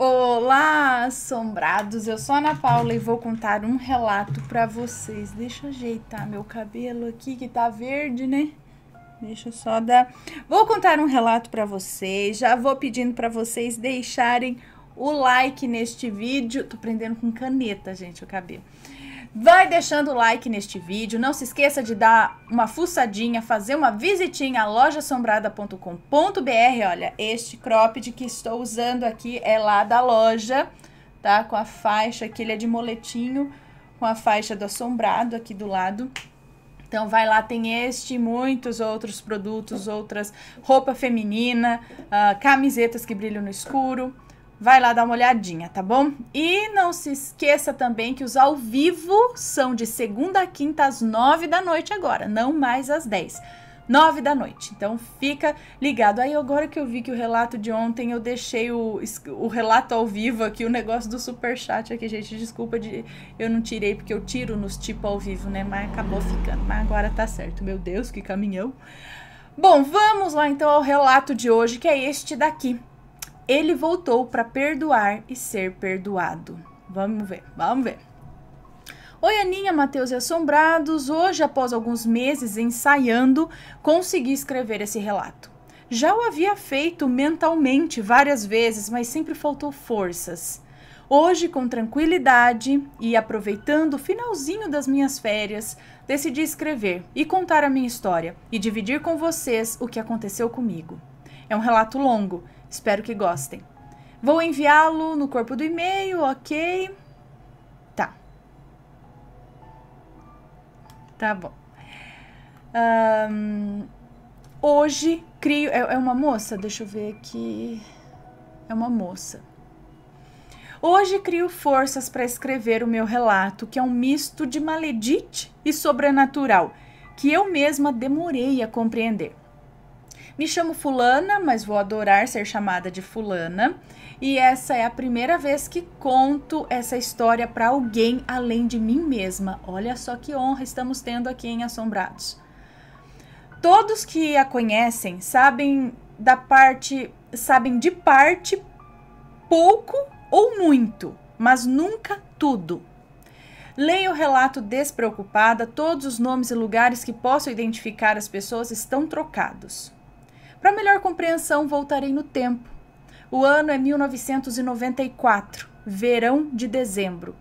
Olá, assombrados! Eu sou a Ana Paula e vou contar um relato para vocês. Deixa eu ajeitar meu cabelo aqui que tá verde, né? Deixa eu só dar. Vou contar um relato para vocês. Já vou pedindo para vocês deixarem o like neste vídeo. Tô prendendo com caneta, gente, o cabelo. Vai deixando o like neste vídeo, não se esqueça de dar uma fuçadinha, fazer uma visitinha à lojasombrada.com.br. Olha, este cropped que estou usando aqui é lá da loja, tá? Com a faixa aqui, ele é de moletinho, com a faixa do assombrado aqui do lado. Então vai lá, tem este e muitos outros produtos, outras roupa feminina, uh, camisetas que brilham no escuro. Vai lá dar uma olhadinha, tá bom? E não se esqueça também que os ao vivo são de segunda a quinta às nove da noite agora, não mais às dez. Nove da noite. Então fica ligado. Aí agora que eu vi que o relato de ontem eu deixei o, o relato ao vivo aqui, o negócio do super chat aqui, gente, desculpa de eu não tirei porque eu tiro nos tipo ao vivo, né? Mas acabou ficando. Mas agora tá certo. Meu Deus, que caminhão. Bom, vamos lá então ao relato de hoje, que é este daqui ele voltou para perdoar e ser perdoado. Vamos ver, vamos ver. Oi, Aninha, Matheus e Assombrados. Hoje, após alguns meses ensaiando, consegui escrever esse relato. Já o havia feito mentalmente várias vezes, mas sempre faltou forças. Hoje, com tranquilidade e aproveitando o finalzinho das minhas férias, decidi escrever e contar a minha história e dividir com vocês o que aconteceu comigo. É um relato longo, Espero que gostem. Vou enviá-lo no corpo do e-mail, ok? Tá. Tá bom. Um, hoje crio. É, é uma moça? Deixa eu ver aqui. É uma moça. Hoje crio forças para escrever o meu relato, que é um misto de maledite e sobrenatural, que eu mesma demorei a compreender. Me chamo Fulana, mas vou adorar ser chamada de Fulana. E essa é a primeira vez que conto essa história para alguém além de mim mesma. Olha só que honra estamos tendo aqui em Assombrados. Todos que a conhecem sabem da parte, sabem de parte pouco ou muito, mas nunca tudo. Leia o relato despreocupada, todos os nomes e lugares que possam identificar as pessoas estão trocados. Para melhor compreensão, voltarei no tempo. O ano é 1994, verão de dezembro.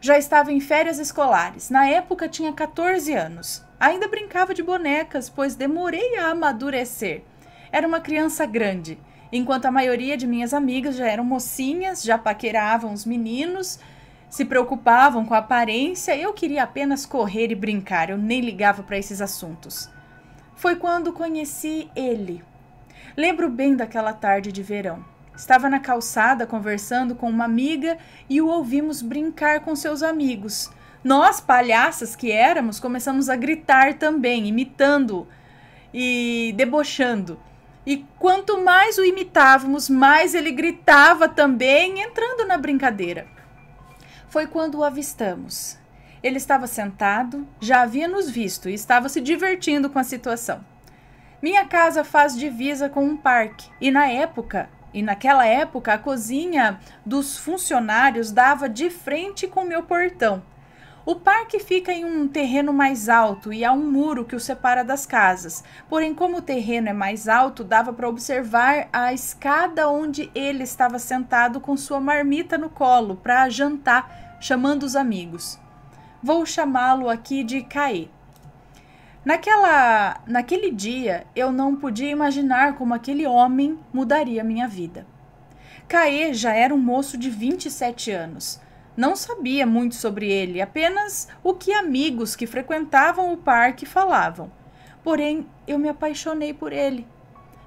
Já estava em férias escolares. Na época tinha 14 anos. Ainda brincava de bonecas, pois demorei a amadurecer. Era uma criança grande. Enquanto a maioria de minhas amigas já eram mocinhas, já paqueravam os meninos, se preocupavam com a aparência, eu queria apenas correr e brincar, eu nem ligava para esses assuntos. Foi quando conheci ele. Lembro bem daquela tarde de verão. Estava na calçada conversando com uma amiga e o ouvimos brincar com seus amigos. Nós, palhaças que éramos, começamos a gritar também, imitando e debochando. E quanto mais o imitávamos, mais ele gritava também, entrando na brincadeira. Foi quando o avistamos. Ele estava sentado, já havia nos visto e estava se divertindo com a situação. Minha casa faz divisa com um parque e na época, e naquela época a cozinha dos funcionários dava de frente com meu portão. O parque fica em um terreno mais alto e há um muro que o separa das casas. Porém, como o terreno é mais alto, dava para observar a escada onde ele estava sentado com sua marmita no colo para jantar, chamando os amigos. Vou chamá-lo aqui de Caê. Naquela, naquele dia, eu não podia imaginar como aquele homem mudaria minha vida. Caê já era um moço de 27 anos. Não sabia muito sobre ele, apenas o que amigos que frequentavam o parque falavam. Porém, eu me apaixonei por ele.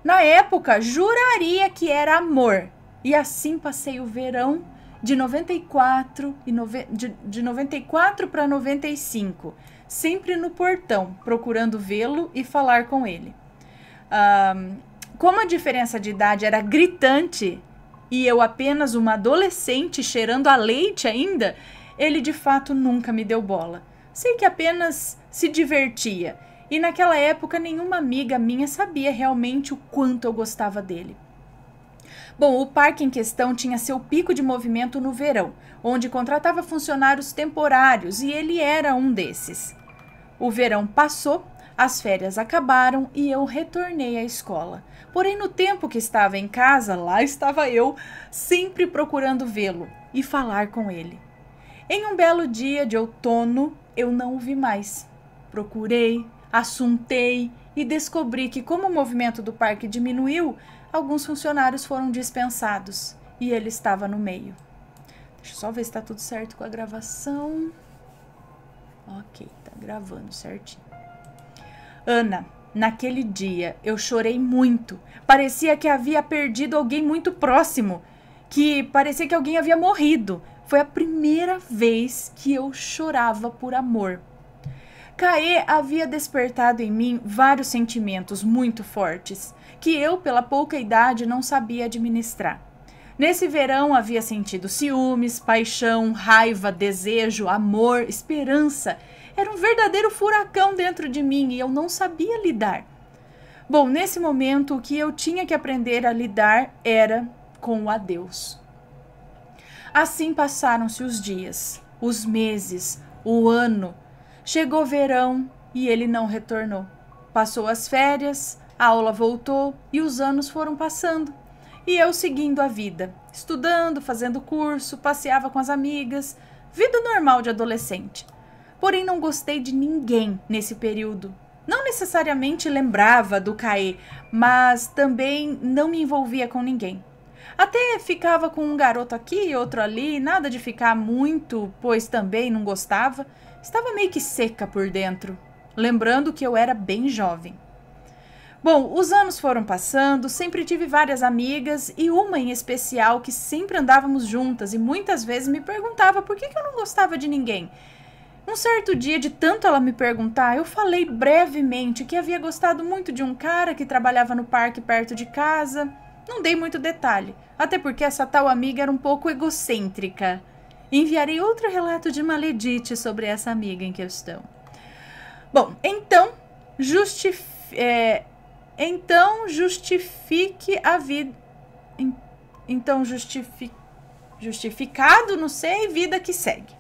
Na época, juraria que era amor. E assim passei o verão de 94 e nove, de, de 94 para 95, sempre no portão, procurando vê-lo e falar com ele. Um, como a diferença de idade era gritante e eu apenas uma adolescente cheirando a leite ainda, ele de fato nunca me deu bola. Sei que apenas se divertia e naquela época nenhuma amiga minha sabia realmente o quanto eu gostava dele. Bom, o parque em questão tinha seu pico de movimento no verão, onde contratava funcionários temporários e ele era um desses. O verão passou, as férias acabaram e eu retornei à escola. Porém, no tempo que estava em casa, lá estava eu, sempre procurando vê-lo e falar com ele. Em um belo dia de outono, eu não o vi mais. Procurei, assuntei e descobri que, como o movimento do parque diminuiu, alguns funcionários foram dispensados e ele estava no meio. Deixa eu só ver se está tudo certo com a gravação. Ok, tá gravando certinho. Ana, naquele dia eu chorei muito. Parecia que havia perdido alguém muito próximo, que parecia que alguém havia morrido. Foi a primeira vez que eu chorava por amor. Caê havia despertado em mim vários sentimentos muito fortes, que eu, pela pouca idade, não sabia administrar. Nesse verão havia sentido ciúmes, paixão, raiva, desejo, amor, esperança. Era um verdadeiro furacão dentro de mim e eu não sabia lidar. Bom, nesse momento o que eu tinha que aprender a lidar era com o adeus. Assim passaram-se os dias, os meses, o ano, Chegou verão e ele não retornou. Passou as férias, a aula voltou e os anos foram passando. E eu seguindo a vida, estudando, fazendo curso, passeava com as amigas, vida normal de adolescente. Porém, não gostei de ninguém nesse período. Não necessariamente lembrava do Caê, mas também não me envolvia com ninguém. Até ficava com um garoto aqui e outro ali, nada de ficar muito, pois também não gostava. Estava meio que seca por dentro, lembrando que eu era bem jovem. Bom, os anos foram passando, sempre tive várias amigas e uma em especial que sempre andávamos juntas e muitas vezes me perguntava por que, eu não gostava de ninguém. Um certo dia, de tanto ela me perguntar, eu falei brevemente que havia gostado muito de um cara que trabalhava no parque perto de casa. Não dei muito detalhe, até porque essa tal amiga era um pouco egocêntrica. Enviarei outro relato de Maledite sobre essa amiga em questão. Bom, então, justifique. É, então justifique a vida. Então justifi, justificado, não sei, vida que segue.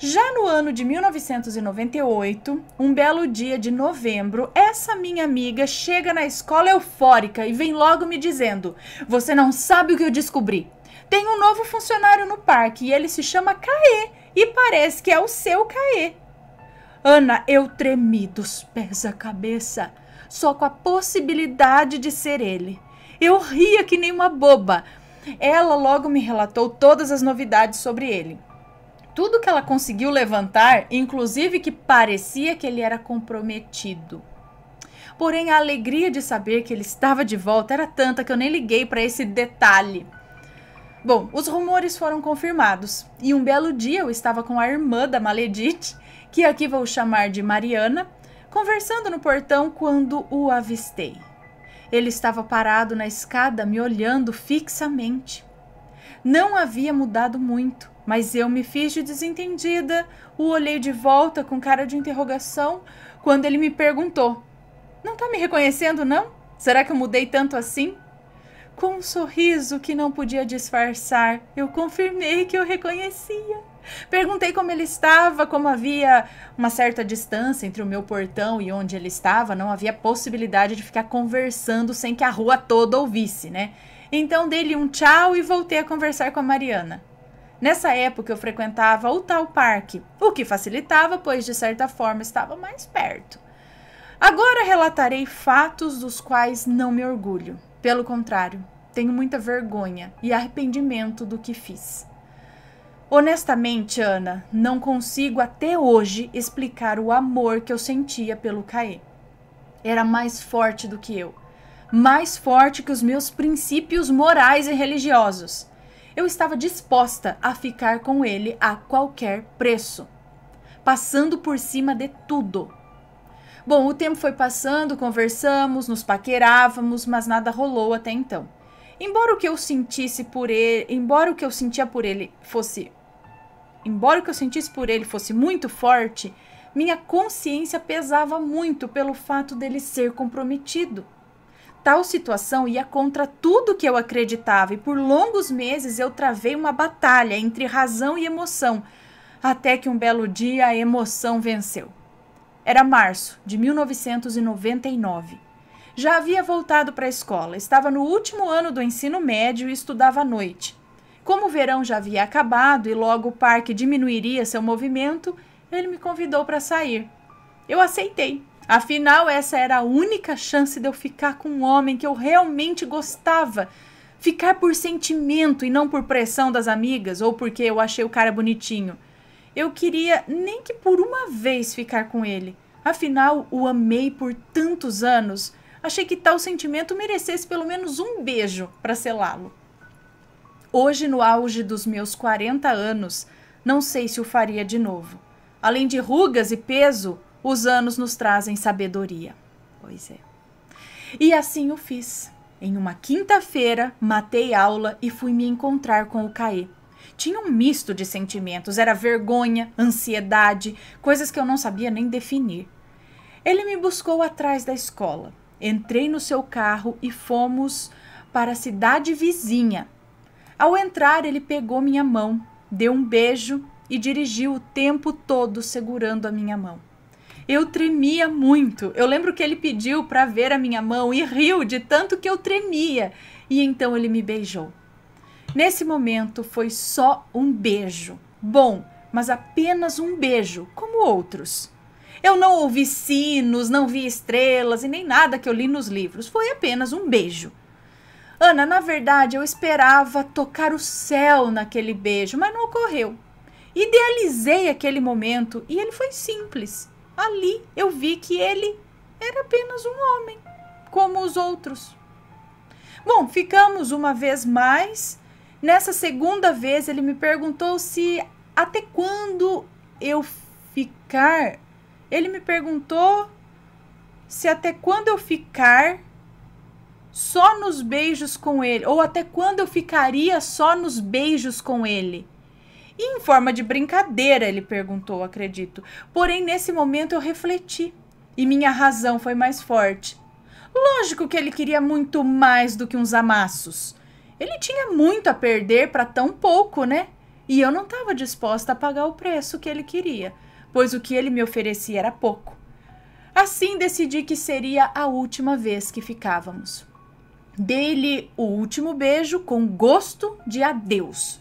Já no ano de 1998, um belo dia de novembro, essa minha amiga chega na escola eufórica e vem logo me dizendo: Você não sabe o que eu descobri. Tem um novo funcionário no parque e ele se chama Caê e parece que é o seu Caê. Ana, eu tremi dos pés à cabeça, só com a possibilidade de ser ele. Eu ria que nem uma boba. Ela logo me relatou todas as novidades sobre ele. Tudo que ela conseguiu levantar, inclusive que parecia que ele era comprometido. Porém, a alegria de saber que ele estava de volta era tanta que eu nem liguei para esse detalhe. Bom, os rumores foram confirmados e um belo dia eu estava com a irmã da Maledite, que aqui vou chamar de Mariana, conversando no portão quando o avistei. Ele estava parado na escada, me olhando fixamente. Não havia mudado muito, mas eu me fiz de desentendida, o olhei de volta com cara de interrogação quando ele me perguntou: Não está me reconhecendo, não? Será que eu mudei tanto assim? Com um sorriso que não podia disfarçar, eu confirmei que eu reconhecia. Perguntei como ele estava, como havia uma certa distância entre o meu portão e onde ele estava, não havia possibilidade de ficar conversando sem que a rua toda ouvisse, né? Então dei-lhe um tchau e voltei a conversar com a Mariana. Nessa época eu frequentava o tal parque, o que facilitava, pois de certa forma estava mais perto. Agora relatarei fatos dos quais não me orgulho. Pelo contrário, tenho muita vergonha e arrependimento do que fiz. Honestamente, Ana, não consigo até hoje explicar o amor que eu sentia pelo Caê. Era mais forte do que eu, mais forte que os meus princípios morais e religiosos. Eu estava disposta a ficar com ele a qualquer preço, passando por cima de tudo Bom, o tempo foi passando, conversamos, nos paquerávamos, mas nada rolou até então. Embora o que eu sentisse por ele, embora o que eu sentia por ele fosse embora o que eu sentisse por ele fosse muito forte, minha consciência pesava muito pelo fato dele ser comprometido. Tal situação ia contra tudo que eu acreditava e por longos meses eu travei uma batalha entre razão e emoção, até que um belo dia a emoção venceu. Era março de 1999. Já havia voltado para a escola, estava no último ano do ensino médio e estudava à noite. Como o verão já havia acabado e logo o parque diminuiria seu movimento, ele me convidou para sair. Eu aceitei. Afinal, essa era a única chance de eu ficar com um homem que eu realmente gostava ficar por sentimento e não por pressão das amigas ou porque eu achei o cara bonitinho. Eu queria nem que por uma vez ficar com ele. Afinal, o amei por tantos anos. Achei que tal sentimento merecesse pelo menos um beijo para selá-lo. Hoje, no auge dos meus 40 anos, não sei se o faria de novo. Além de rugas e peso, os anos nos trazem sabedoria. Pois é. E assim o fiz. Em uma quinta-feira, matei aula e fui me encontrar com o Caê tinha um misto de sentimentos. Era vergonha, ansiedade, coisas que eu não sabia nem definir. Ele me buscou atrás da escola. Entrei no seu carro e fomos para a cidade vizinha. Ao entrar, ele pegou minha mão, deu um beijo e dirigiu o tempo todo segurando a minha mão. Eu tremia muito. Eu lembro que ele pediu para ver a minha mão e riu de tanto que eu tremia. E então ele me beijou. Nesse momento foi só um beijo. Bom, mas apenas um beijo, como outros. Eu não ouvi sinos, não vi estrelas e nem nada que eu li nos livros. Foi apenas um beijo. Ana, na verdade, eu esperava tocar o céu naquele beijo, mas não ocorreu. Idealizei aquele momento e ele foi simples. Ali eu vi que ele era apenas um homem, como os outros. Bom, ficamos uma vez mais Nessa segunda vez, ele me perguntou se até quando eu ficar. Ele me perguntou se até quando eu ficar só nos beijos com ele, ou até quando eu ficaria só nos beijos com ele. E em forma de brincadeira, ele perguntou, acredito. Porém, nesse momento eu refleti e minha razão foi mais forte. Lógico que ele queria muito mais do que uns amassos. Ele tinha muito a perder para tão pouco, né? E eu não estava disposta a pagar o preço que ele queria, pois o que ele me oferecia era pouco. Assim decidi que seria a última vez que ficávamos. Dei-lhe o último beijo com gosto de adeus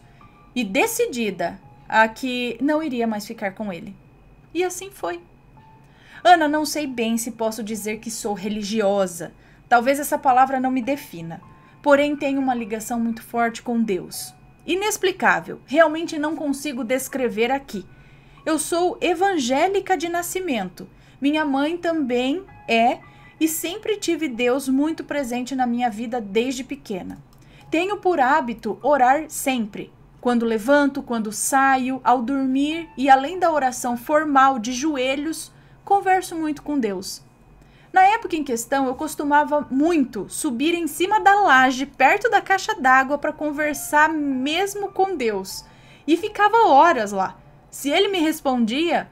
e decidida a que não iria mais ficar com ele. E assim foi. Ana, não sei bem se posso dizer que sou religiosa. Talvez essa palavra não me defina porém tem uma ligação muito forte com Deus. Inexplicável, realmente não consigo descrever aqui. Eu sou evangélica de nascimento. Minha mãe também é e sempre tive Deus muito presente na minha vida desde pequena. Tenho por hábito orar sempre, quando levanto, quando saio, ao dormir e além da oração formal de joelhos, converso muito com Deus. Na época em questão, eu costumava muito subir em cima da laje, perto da caixa d'água, para conversar mesmo com Deus. E ficava horas lá. Se ele me respondia,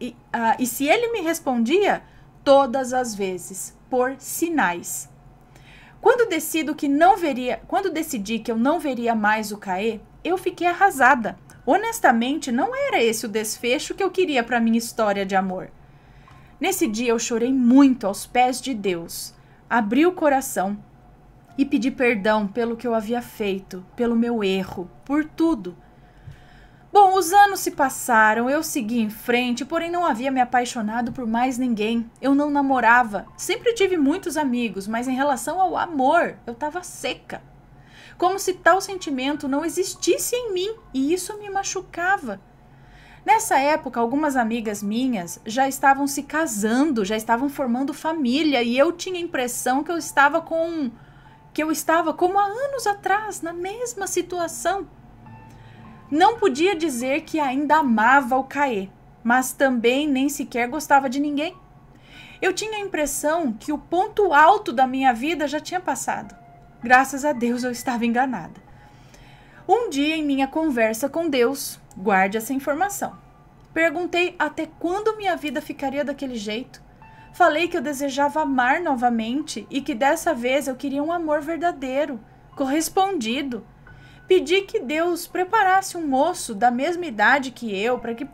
e, uh, e se ele me respondia, todas as vezes, por sinais. Quando decido que não veria, quando decidi que eu não veria mais o Caê, eu fiquei arrasada. Honestamente, não era esse o desfecho que eu queria para minha história de amor. Nesse dia eu chorei muito aos pés de Deus, abri o coração e pedi perdão pelo que eu havia feito, pelo meu erro, por tudo. Bom, os anos se passaram, eu segui em frente, porém não havia me apaixonado por mais ninguém. Eu não namorava, sempre tive muitos amigos, mas em relação ao amor, eu estava seca. Como se tal sentimento não existisse em mim e isso me machucava. Nessa época, algumas amigas minhas já estavam se casando, já estavam formando família e eu tinha a impressão que eu estava com que eu estava como há anos atrás, na mesma situação. Não podia dizer que ainda amava o Caê, mas também nem sequer gostava de ninguém. Eu tinha a impressão que o ponto alto da minha vida já tinha passado. Graças a Deus eu estava enganada. Um dia, em minha conversa com Deus, guarde essa informação. Perguntei até quando minha vida ficaria daquele jeito. Falei que eu desejava amar novamente e que dessa vez eu queria um amor verdadeiro, correspondido. Pedi que Deus preparasse um moço da mesma idade que eu para que,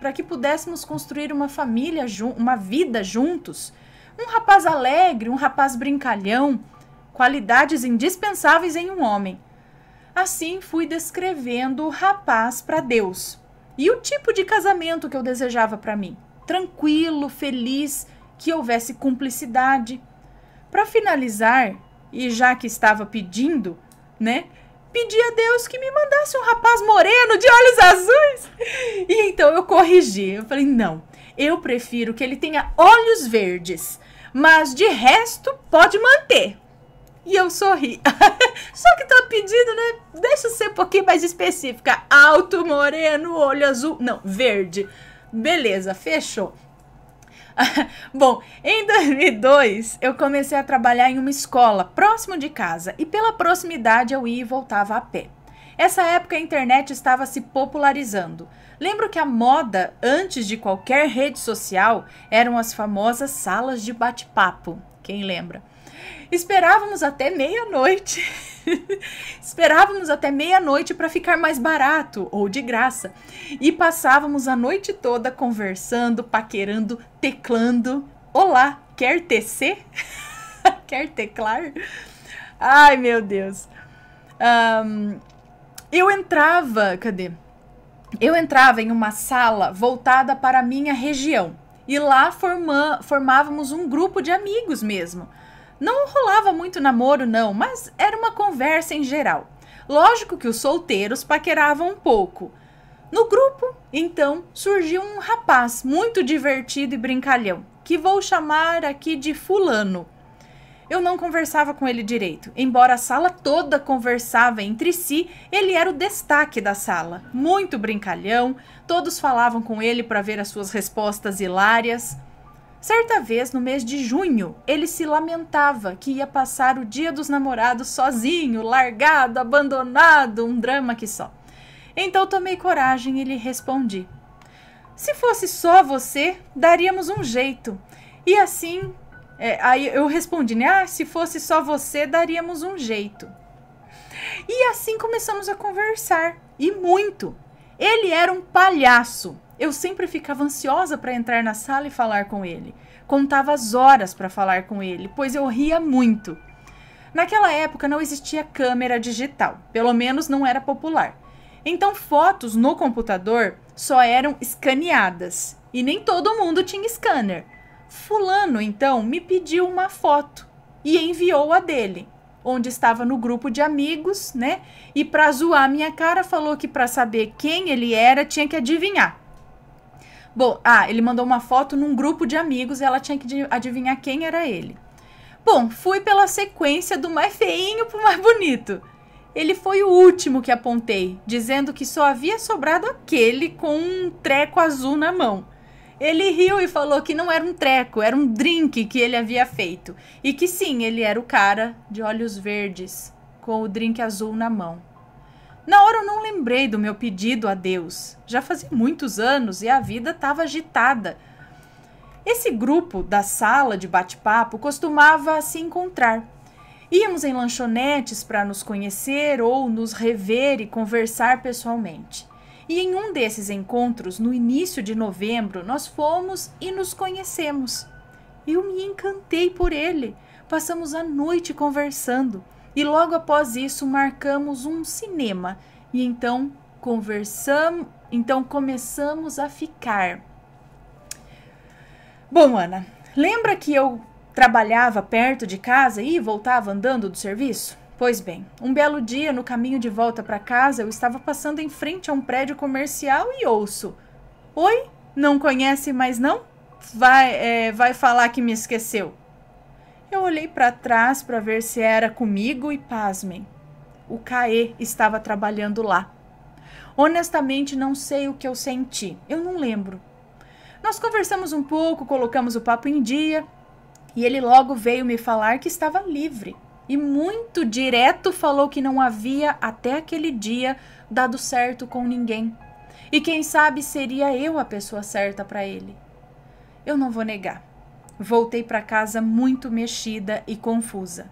para que pudéssemos construir uma família, uma vida juntos. Um rapaz alegre, um rapaz brincalhão, qualidades indispensáveis em um homem. Assim fui descrevendo o rapaz para Deus e o tipo de casamento que eu desejava para mim. Tranquilo, feliz, que houvesse cumplicidade. Para finalizar, e já que estava pedindo, né? Pedi a Deus que me mandasse um rapaz moreno de olhos azuis. E então eu corrigi. Eu falei: não, eu prefiro que ele tenha olhos verdes. Mas de resto, pode manter. E eu sorri. Só que tá pedindo, né? Deixa eu ser um pouquinho mais específica. Alto, moreno, olho azul. Não, verde. Beleza, fechou. Bom, em 2002 eu comecei a trabalhar em uma escola próximo de casa e pela proximidade eu ia e voltava a pé. Essa época a internet estava se popularizando. Lembro que a moda antes de qualquer rede social eram as famosas salas de bate-papo quem lembra? Esperávamos até meia-noite. Esperávamos até meia-noite para ficar mais barato ou de graça. E passávamos a noite toda conversando, paquerando, teclando. Olá, quer tecer? quer teclar? Ai, meu Deus. Um, eu entrava. Cadê? Eu entrava em uma sala voltada para a minha região e lá forma, formávamos um grupo de amigos mesmo. Não rolava muito namoro, não, mas era uma conversa em geral. Lógico que os solteiros paqueravam um pouco. No grupo, então, surgiu um rapaz muito divertido e brincalhão, que vou chamar aqui de Fulano. Eu não conversava com ele direito. Embora a sala toda conversava entre si, ele era o destaque da sala. Muito brincalhão, todos falavam com ele para ver as suas respostas hilárias. Certa vez, no mês de junho, ele se lamentava que ia passar o dia dos namorados sozinho, largado, abandonado, um drama que só. Então tomei coragem e lhe respondi: Se fosse só você, daríamos um jeito. E assim é, aí eu respondi, né? Ah, se fosse só você, daríamos um jeito. E assim começamos a conversar. E muito. Ele era um palhaço. Eu sempre ficava ansiosa para entrar na sala e falar com ele. Contava as horas para falar com ele, pois eu ria muito. Naquela época não existia câmera digital, pelo menos não era popular. Então, fotos no computador só eram escaneadas e nem todo mundo tinha scanner. Fulano, então, me pediu uma foto e enviou a dele, onde estava no grupo de amigos, né? E para zoar minha cara, falou que para saber quem ele era, tinha que adivinhar. Bom, ah, ele mandou uma foto num grupo de amigos e ela tinha que adivinhar quem era ele. Bom, fui pela sequência do mais feinho pro mais bonito. Ele foi o último que apontei, dizendo que só havia sobrado aquele com um treco azul na mão. Ele riu e falou que não era um treco, era um drink que ele havia feito. E que sim, ele era o cara de olhos verdes, com o drink azul na mão. Na hora eu não lembrei do meu pedido a Deus. Já fazia muitos anos e a vida estava agitada. Esse grupo da sala de bate-papo costumava se encontrar. Íamos em lanchonetes para nos conhecer ou nos rever e conversar pessoalmente. E em um desses encontros, no início de novembro, nós fomos e nos conhecemos. Eu me encantei por ele. Passamos a noite conversando e logo após isso marcamos um cinema e então conversamos, então começamos a ficar. Bom, Ana, lembra que eu trabalhava perto de casa e voltava andando do serviço? Pois bem, um belo dia, no caminho de volta para casa, eu estava passando em frente a um prédio comercial e ouço: Oi? Não conhece mais não? Vai, é, vai falar que me esqueceu. Eu olhei para trás para ver se era comigo e pasmem. O Caê estava trabalhando lá. Honestamente, não sei o que eu senti. Eu não lembro. Nós conversamos um pouco, colocamos o papo em dia e ele logo veio me falar que estava livre e muito direto falou que não havia até aquele dia dado certo com ninguém. E quem sabe seria eu a pessoa certa para ele. Eu não vou negar. Voltei para casa muito mexida e confusa.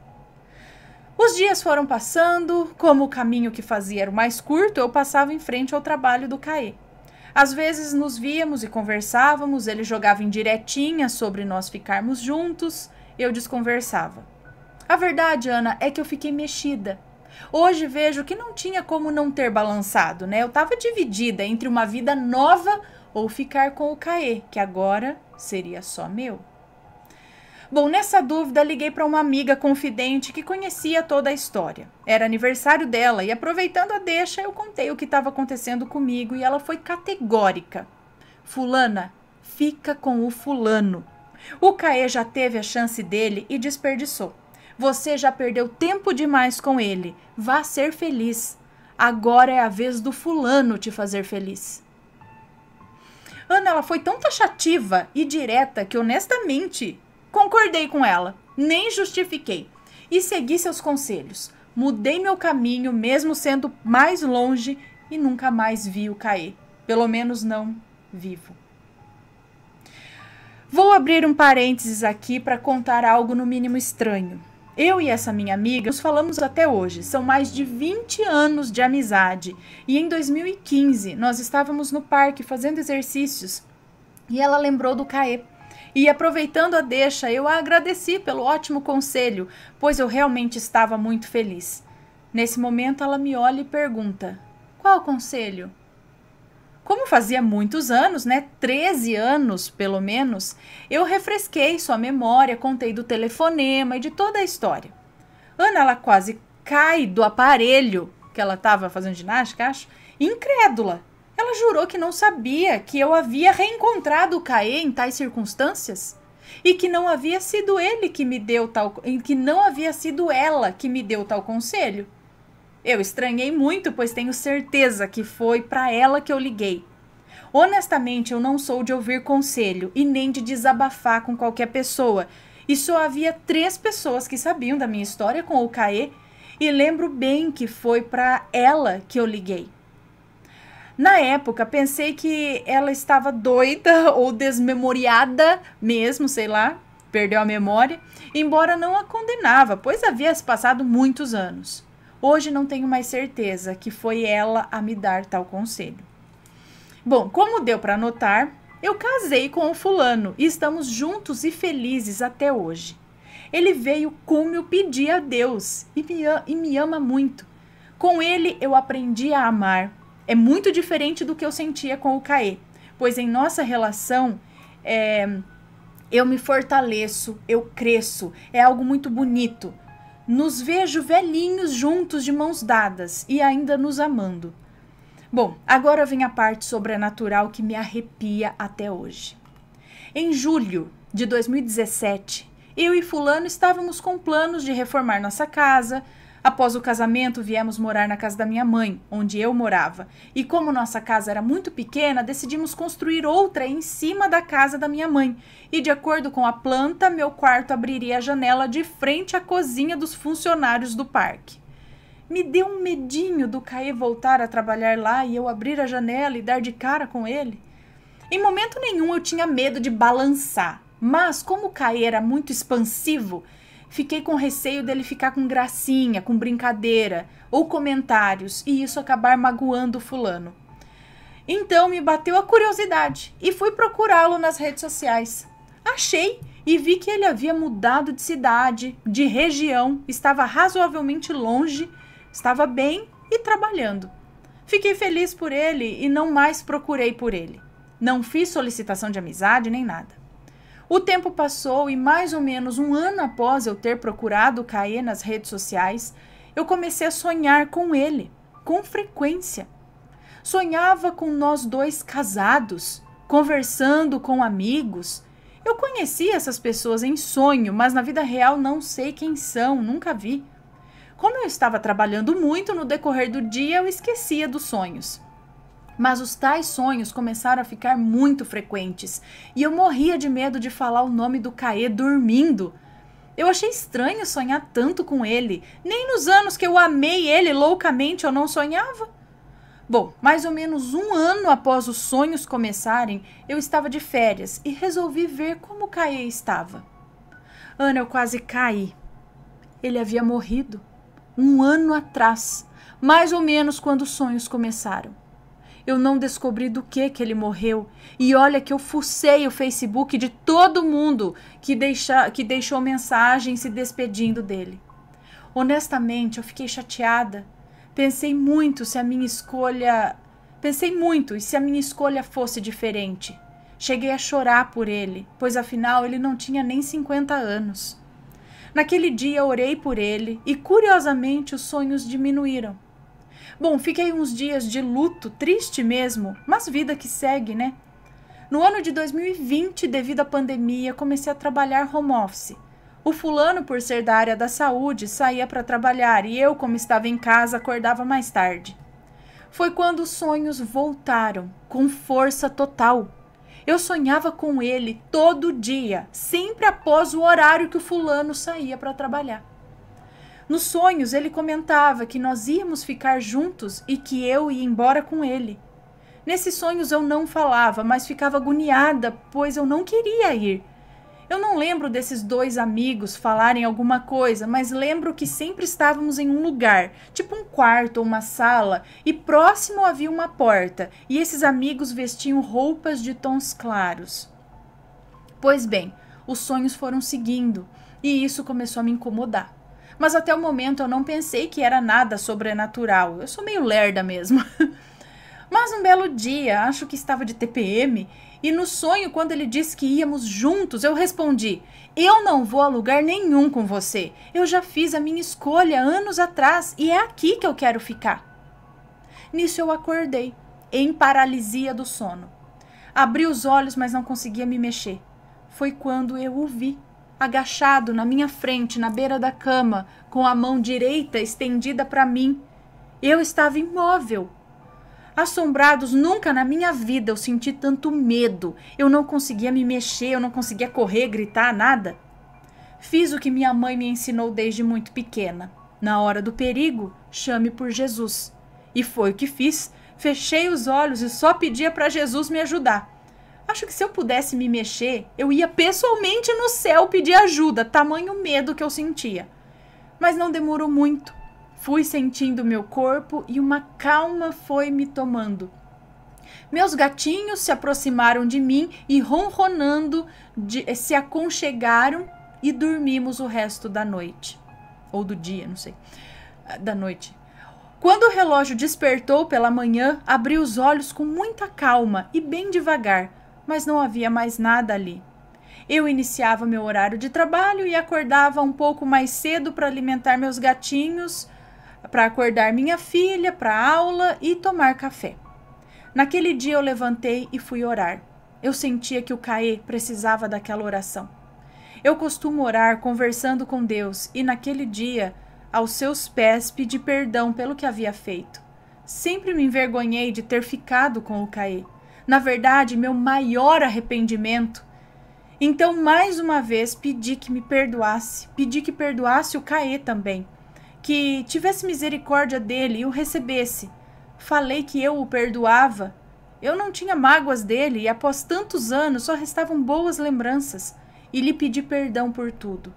Os dias foram passando, como o caminho que fazia era o mais curto, eu passava em frente ao trabalho do Caê. Às vezes nos víamos e conversávamos, ele jogava indiretinha sobre nós ficarmos juntos, eu desconversava. A verdade, Ana, é que eu fiquei mexida. Hoje vejo que não tinha como não ter balançado, né? Eu estava dividida entre uma vida nova ou ficar com o Caê, que agora seria só meu. Bom, nessa dúvida, liguei para uma amiga confidente que conhecia toda a história. Era aniversário dela e, aproveitando a deixa, eu contei o que estava acontecendo comigo e ela foi categórica. Fulana, fica com o fulano. O Caê já teve a chance dele e desperdiçou. Você já perdeu tempo demais com ele. Vá ser feliz. Agora é a vez do fulano te fazer feliz. Ana, ela foi tão taxativa e direta que honestamente concordei com ela, nem justifiquei e segui seus conselhos. Mudei meu caminho, mesmo sendo mais longe, e nunca mais vi o cair. Pelo menos não vivo. Vou abrir um parênteses aqui para contar algo no mínimo estranho. Eu e essa minha amiga nos falamos até hoje, são mais de 20 anos de amizade. E em 2015 nós estávamos no parque fazendo exercícios e ela lembrou do CAE. E aproveitando a deixa, eu a agradeci pelo ótimo conselho, pois eu realmente estava muito feliz. Nesse momento ela me olha e pergunta: Qual conselho? Como fazia muitos anos, né, 13 anos pelo menos, eu refresquei sua memória, contei do telefonema e de toda a história. Ana, ela quase cai do aparelho que ela estava fazendo ginástica, acho, incrédula. Ela jurou que não sabia que eu havia reencontrado o Caê em tais circunstâncias e que não havia sido ele que me deu tal, que não havia sido ela que me deu tal conselho. Eu estranhei muito, pois tenho certeza que foi para ela que eu liguei. Honestamente, eu não sou de ouvir conselho e nem de desabafar com qualquer pessoa. E só havia três pessoas que sabiam da minha história com o Caê e lembro bem que foi para ela que eu liguei. Na época, pensei que ela estava doida ou desmemoriada mesmo, sei lá, perdeu a memória, embora não a condenava, pois havia se passado muitos anos. Hoje não tenho mais certeza que foi ela a me dar tal conselho. Bom, como deu para notar, eu casei com o fulano e estamos juntos e felizes até hoje. Ele veio como eu pedi a Deus e me, e me ama muito. Com ele eu aprendi a amar. É muito diferente do que eu sentia com o Caê, pois em nossa relação é, eu me fortaleço, eu cresço. É algo muito bonito. Nos vejo velhinhos juntos de mãos dadas e ainda nos amando. Bom, agora vem a parte sobrenatural que me arrepia até hoje. Em julho de 2017, eu e Fulano estávamos com planos de reformar nossa casa, Após o casamento, viemos morar na casa da minha mãe, onde eu morava. E como nossa casa era muito pequena, decidimos construir outra em cima da casa da minha mãe. E de acordo com a planta, meu quarto abriria a janela de frente à cozinha dos funcionários do parque. Me deu um medinho do Caê voltar a trabalhar lá e eu abrir a janela e dar de cara com ele. Em momento nenhum eu tinha medo de balançar, mas como o Caê era muito expansivo, Fiquei com receio dele ficar com gracinha, com brincadeira ou comentários e isso acabar magoando fulano. Então me bateu a curiosidade e fui procurá-lo nas redes sociais. Achei e vi que ele havia mudado de cidade, de região, estava razoavelmente longe, estava bem e trabalhando. Fiquei feliz por ele e não mais procurei por ele. Não fiz solicitação de amizade nem nada. O tempo passou e, mais ou menos um ano após eu ter procurado Caê nas redes sociais, eu comecei a sonhar com ele, com frequência. Sonhava com nós dois casados, conversando com amigos. Eu conhecia essas pessoas em sonho, mas na vida real não sei quem são, nunca vi. Como eu estava trabalhando muito no decorrer do dia, eu esquecia dos sonhos mas os tais sonhos começaram a ficar muito frequentes e eu morria de medo de falar o nome do Caê dormindo. Eu achei estranho sonhar tanto com ele. Nem nos anos que eu amei ele loucamente eu não sonhava. Bom, mais ou menos um ano após os sonhos começarem, eu estava de férias e resolvi ver como Caê estava. Ana, eu quase caí. Ele havia morrido um ano atrás, mais ou menos quando os sonhos começaram. Eu não descobri do que que ele morreu. E olha que eu fucei o Facebook de todo mundo que, deixa, que deixou mensagem se despedindo dele. Honestamente, eu fiquei chateada. Pensei muito se a minha escolha. Pensei muito e se a minha escolha fosse diferente. Cheguei a chorar por ele, pois afinal ele não tinha nem 50 anos. Naquele dia orei por ele e curiosamente os sonhos diminuíram. Bom, fiquei uns dias de luto, triste mesmo, mas vida que segue, né? No ano de 2020, devido à pandemia, comecei a trabalhar home office. O fulano, por ser da área da saúde, saía para trabalhar e eu, como estava em casa, acordava mais tarde. Foi quando os sonhos voltaram, com força total. Eu sonhava com ele todo dia, sempre após o horário que o fulano saía para trabalhar. Nos sonhos, ele comentava que nós íamos ficar juntos e que eu ia embora com ele. Nesses sonhos eu não falava, mas ficava agoniada, pois eu não queria ir. Eu não lembro desses dois amigos falarem alguma coisa, mas lembro que sempre estávamos em um lugar, tipo um quarto ou uma sala, e próximo havia uma porta, e esses amigos vestiam roupas de tons claros. Pois bem, os sonhos foram seguindo, e isso começou a me incomodar mas até o momento eu não pensei que era nada sobrenatural. Eu sou meio lerda mesmo. mas um belo dia, acho que estava de TPM, e no sonho, quando ele disse que íamos juntos, eu respondi: Eu não vou a lugar nenhum com você. Eu já fiz a minha escolha anos atrás e é aqui que eu quero ficar. Nisso eu acordei, em paralisia do sono. Abri os olhos, mas não conseguia me mexer. Foi quando eu o vi agachado na minha frente, na beira da cama, com a mão direita estendida para mim. Eu estava imóvel. Assombrados, nunca na minha vida eu senti tanto medo. Eu não conseguia me mexer, eu não conseguia correr, gritar, nada. Fiz o que minha mãe me ensinou desde muito pequena. Na hora do perigo, chame por Jesus. E foi o que fiz. Fechei os olhos e só pedia para Jesus me ajudar. Acho que se eu pudesse me mexer, eu ia pessoalmente no céu pedir ajuda, tamanho medo que eu sentia. Mas não demorou muito. Fui sentindo meu corpo e uma calma foi me tomando. Meus gatinhos se aproximaram de mim e ronronando de, se aconchegaram e dormimos o resto da noite. Ou do dia, não sei. Ah, da noite. Quando o relógio despertou pela manhã, abri os olhos com muita calma e bem devagar, mas não havia mais nada ali. Eu iniciava meu horário de trabalho e acordava um pouco mais cedo para alimentar meus gatinhos, para acordar minha filha para aula e tomar café. Naquele dia eu levantei e fui orar. Eu sentia que o Caê precisava daquela oração. Eu costumo orar conversando com Deus e naquele dia, aos seus pés, pedi perdão pelo que havia feito. Sempre me envergonhei de ter ficado com o Caê na verdade, meu maior arrependimento. Então, mais uma vez, pedi que me perdoasse, pedi que perdoasse o Caê também, que tivesse misericórdia dele e o recebesse. Falei que eu o perdoava. Eu não tinha mágoas dele e após tantos anos só restavam boas lembranças e lhe pedi perdão por tudo.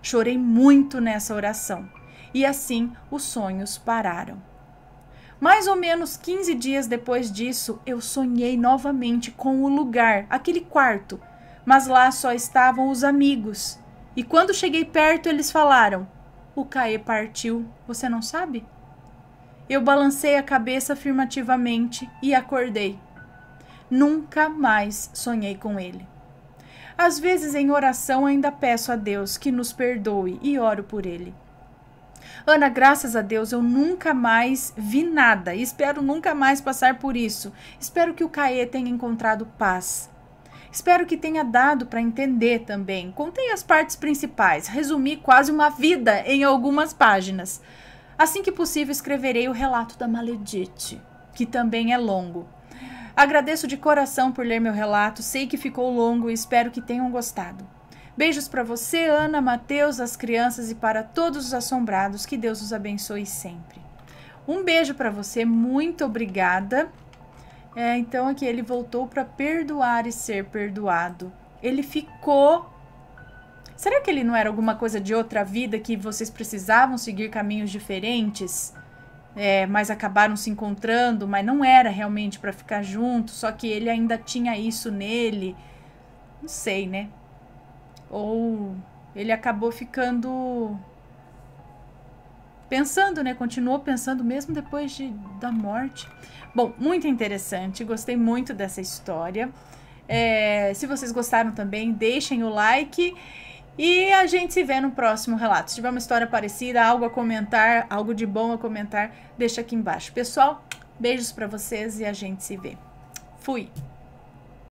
Chorei muito nessa oração e assim os sonhos pararam. Mais ou menos 15 dias depois disso, eu sonhei novamente com o lugar, aquele quarto, mas lá só estavam os amigos. E quando cheguei perto, eles falaram: O Caê partiu, você não sabe? Eu balancei a cabeça afirmativamente e acordei. Nunca mais sonhei com ele. Às vezes, em oração, ainda peço a Deus que nos perdoe e oro por ele. Ana, graças a Deus eu nunca mais vi nada e espero nunca mais passar por isso. Espero que o Caê tenha encontrado paz. Espero que tenha dado para entender também. Contei as partes principais, resumi quase uma vida em algumas páginas. Assim que possível, escreverei o relato da Maledite, que também é longo. Agradeço de coração por ler meu relato, sei que ficou longo e espero que tenham gostado. Beijos para você, Ana, Matheus, as crianças e para todos os assombrados. Que Deus os abençoe sempre. Um beijo para você, muito obrigada. É, então aqui ele voltou para perdoar e ser perdoado. Ele ficou. Será que ele não era alguma coisa de outra vida que vocês precisavam seguir caminhos diferentes? É, mas acabaram se encontrando, mas não era realmente para ficar junto, só que ele ainda tinha isso nele. Não sei, né? Ou ele acabou ficando pensando, né? Continuou pensando mesmo depois de, da morte. Bom, muito interessante. Gostei muito dessa história. É, se vocês gostaram também, deixem o like. E a gente se vê no próximo relato. Se tiver uma história parecida, algo a comentar, algo de bom a comentar, deixa aqui embaixo. Pessoal, beijos para vocês e a gente se vê. Fui.